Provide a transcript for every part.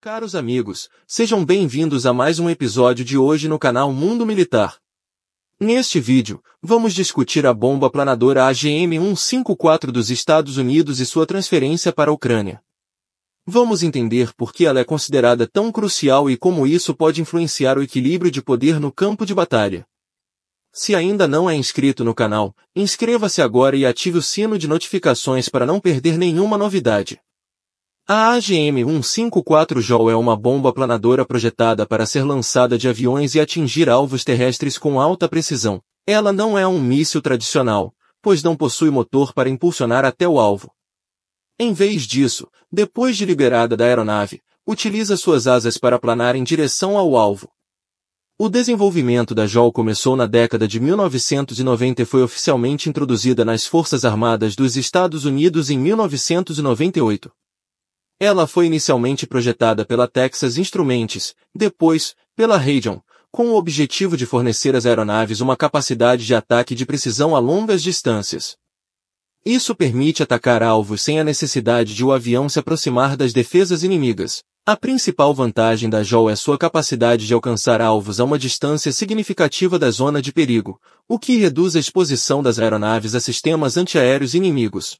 Caros amigos, sejam bem-vindos a mais um episódio de hoje no canal Mundo Militar. Neste vídeo, vamos discutir a bomba planadora AGM-154 dos Estados Unidos e sua transferência para a Ucrânia. Vamos entender por que ela é considerada tão crucial e como isso pode influenciar o equilíbrio de poder no campo de batalha. Se ainda não é inscrito no canal, inscreva-se agora e ative o sino de notificações para não perder nenhuma novidade. A AGM-154 JOL é uma bomba planadora projetada para ser lançada de aviões e atingir alvos terrestres com alta precisão. Ela não é um míssil tradicional, pois não possui motor para impulsionar até o alvo. Em vez disso, depois de liberada da aeronave, utiliza suas asas para planar em direção ao alvo. O desenvolvimento da JOL começou na década de 1990 e foi oficialmente introduzida nas Forças Armadas dos Estados Unidos em 1998. Ela foi inicialmente projetada pela Texas Instruments, depois, pela Raytheon, com o objetivo de fornecer às aeronaves uma capacidade de ataque de precisão a longas distâncias. Isso permite atacar alvos sem a necessidade de o avião se aproximar das defesas inimigas. A principal vantagem da JOL é sua capacidade de alcançar alvos a uma distância significativa da zona de perigo, o que reduz a exposição das aeronaves a sistemas antiaéreos inimigos.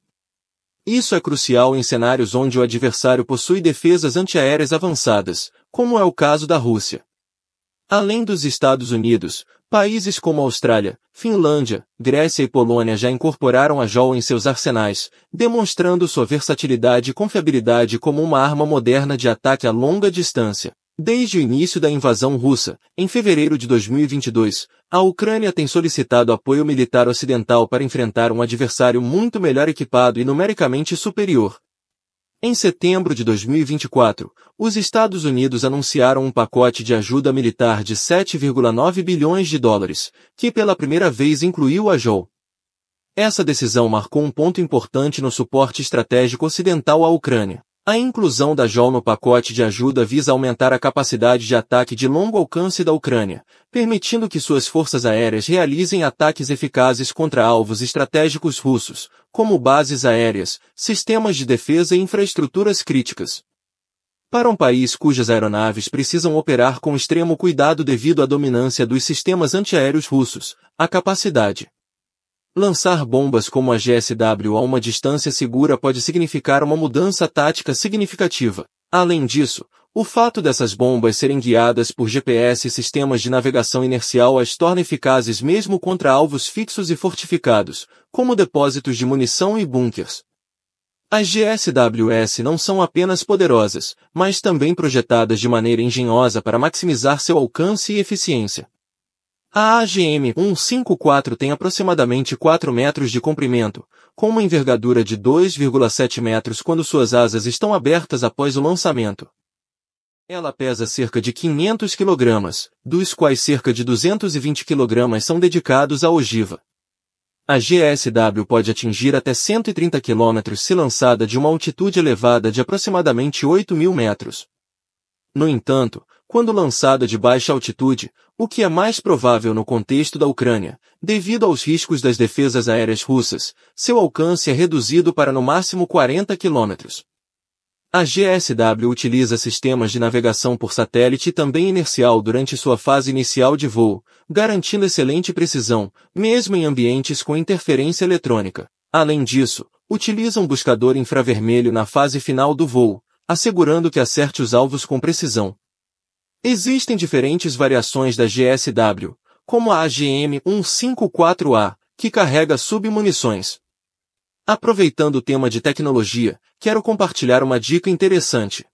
Isso é crucial em cenários onde o adversário possui defesas antiaéreas avançadas, como é o caso da Rússia. Além dos Estados Unidos, países como Austrália, Finlândia, Grécia e Polônia já incorporaram a JOL em seus arsenais, demonstrando sua versatilidade e confiabilidade como uma arma moderna de ataque a longa distância. Desde o início da invasão russa, em fevereiro de 2022, a Ucrânia tem solicitado apoio militar ocidental para enfrentar um adversário muito melhor equipado e numericamente superior. Em setembro de 2024, os Estados Unidos anunciaram um pacote de ajuda militar de 7,9 bilhões de dólares, que pela primeira vez incluiu a JOL. Essa decisão marcou um ponto importante no suporte estratégico ocidental à Ucrânia. A inclusão da JOL no pacote de ajuda visa aumentar a capacidade de ataque de longo alcance da Ucrânia, permitindo que suas forças aéreas realizem ataques eficazes contra alvos estratégicos russos, como bases aéreas, sistemas de defesa e infraestruturas críticas. Para um país cujas aeronaves precisam operar com extremo cuidado devido à dominância dos sistemas antiaéreos russos, a capacidade Lançar bombas como a GSW a uma distância segura pode significar uma mudança tática significativa. Além disso, o fato dessas bombas serem guiadas por GPS e sistemas de navegação inercial as torna eficazes mesmo contra alvos fixos e fortificados, como depósitos de munição e bunkers. As GSWS não são apenas poderosas, mas também projetadas de maneira engenhosa para maximizar seu alcance e eficiência. A AGM 154 tem aproximadamente 4 metros de comprimento, com uma envergadura de 2,7 metros quando suas asas estão abertas após o lançamento. Ela pesa cerca de 500 kg, dos quais cerca de 220 kg são dedicados à ogiva. A GSW pode atingir até 130 km se lançada de uma altitude elevada de aproximadamente 8 mil metros. No entanto, quando lançada de baixa altitude, o que é mais provável no contexto da Ucrânia, devido aos riscos das defesas aéreas russas, seu alcance é reduzido para no máximo 40 quilômetros. A GSW utiliza sistemas de navegação por satélite e também inercial durante sua fase inicial de voo, garantindo excelente precisão, mesmo em ambientes com interferência eletrônica. Além disso, utiliza um buscador infravermelho na fase final do voo, assegurando que acerte os alvos com precisão. Existem diferentes variações da GSW, como a AGM 154A, que carrega submunições. Aproveitando o tema de tecnologia, quero compartilhar uma dica interessante.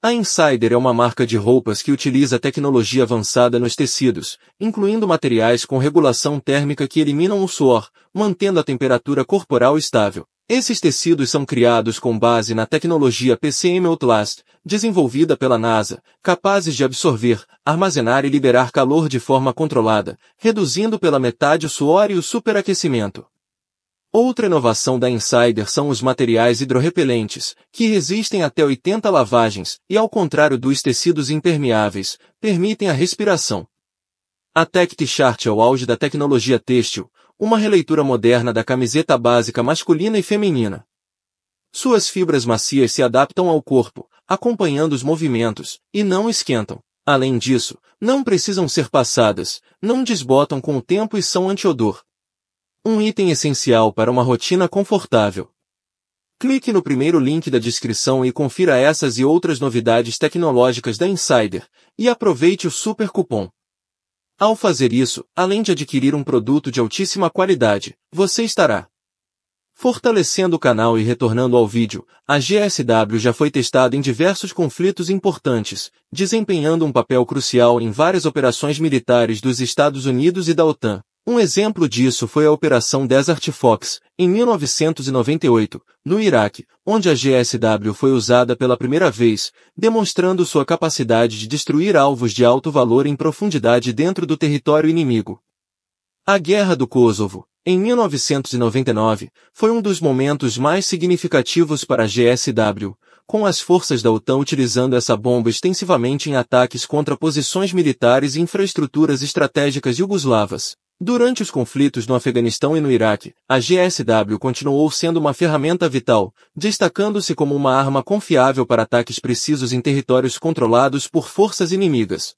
A Insider é uma marca de roupas que utiliza tecnologia avançada nos tecidos, incluindo materiais com regulação térmica que eliminam o suor, mantendo a temperatura corporal estável. Esses tecidos são criados com base na tecnologia PCM Outlast, desenvolvida pela NASA, capazes de absorver, armazenar e liberar calor de forma controlada, reduzindo pela metade o suor e o superaquecimento. Outra inovação da Insider são os materiais hidrorrepelentes, que resistem até 80 lavagens e, ao contrário dos tecidos impermeáveis, permitem a respiração. A Tech T-Shirt é o auge da tecnologia têxtil, uma releitura moderna da camiseta básica masculina e feminina. Suas fibras macias se adaptam ao corpo, acompanhando os movimentos, e não esquentam. Além disso, não precisam ser passadas, não desbotam com o tempo e são antiodor. Um item essencial para uma rotina confortável. Clique no primeiro link da descrição e confira essas e outras novidades tecnológicas da Insider, e aproveite o super cupom. Ao fazer isso, além de adquirir um produto de altíssima qualidade, você estará fortalecendo o canal e retornando ao vídeo. A GSW já foi testada em diversos conflitos importantes, desempenhando um papel crucial em várias operações militares dos Estados Unidos e da OTAN. Um exemplo disso foi a Operação Desert Fox, em 1998, no Iraque, onde a GSW foi usada pela primeira vez, demonstrando sua capacidade de destruir alvos de alto valor em profundidade dentro do território inimigo. A Guerra do Kosovo, em 1999, foi um dos momentos mais significativos para a GSW, com as forças da OTAN utilizando essa bomba extensivamente em ataques contra posições militares e infraestruturas estratégicas iugoslavas. Durante os conflitos no Afeganistão e no Iraque, a GSW continuou sendo uma ferramenta vital, destacando-se como uma arma confiável para ataques precisos em territórios controlados por forças inimigas.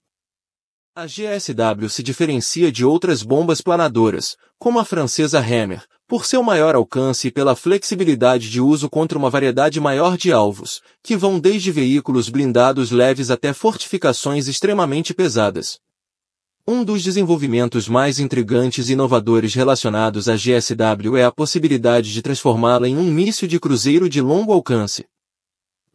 A GSW se diferencia de outras bombas planadoras, como a francesa Hammer, por seu maior alcance e pela flexibilidade de uso contra uma variedade maior de alvos, que vão desde veículos blindados leves até fortificações extremamente pesadas. Um dos desenvolvimentos mais intrigantes e inovadores relacionados à GSW é a possibilidade de transformá-la em um míssil de cruzeiro de longo alcance.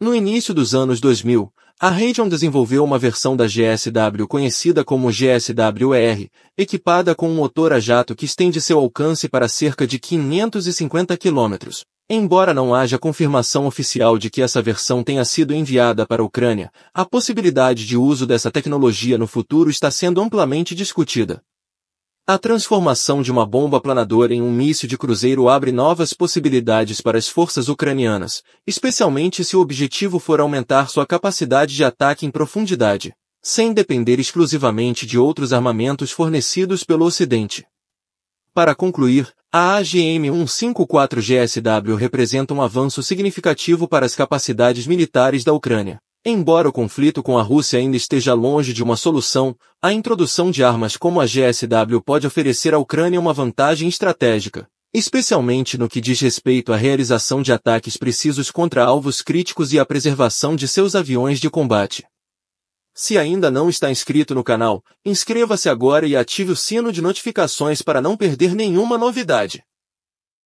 No início dos anos 2000, a Raytheon desenvolveu uma versão da GSW conhecida como gsw er equipada com um motor a jato que estende seu alcance para cerca de 550 km. Embora não haja confirmação oficial de que essa versão tenha sido enviada para a Ucrânia, a possibilidade de uso dessa tecnologia no futuro está sendo amplamente discutida. A transformação de uma bomba planadora em um míssil de cruzeiro abre novas possibilidades para as forças ucranianas, especialmente se o objetivo for aumentar sua capacidade de ataque em profundidade, sem depender exclusivamente de outros armamentos fornecidos pelo Ocidente. Para concluir, a AGM 154 GSW representa um avanço significativo para as capacidades militares da Ucrânia. Embora o conflito com a Rússia ainda esteja longe de uma solução, a introdução de armas como a GSW pode oferecer à Ucrânia uma vantagem estratégica, especialmente no que diz respeito à realização de ataques precisos contra alvos críticos e à preservação de seus aviões de combate. Se ainda não está inscrito no canal, inscreva-se agora e ative o sino de notificações para não perder nenhuma novidade.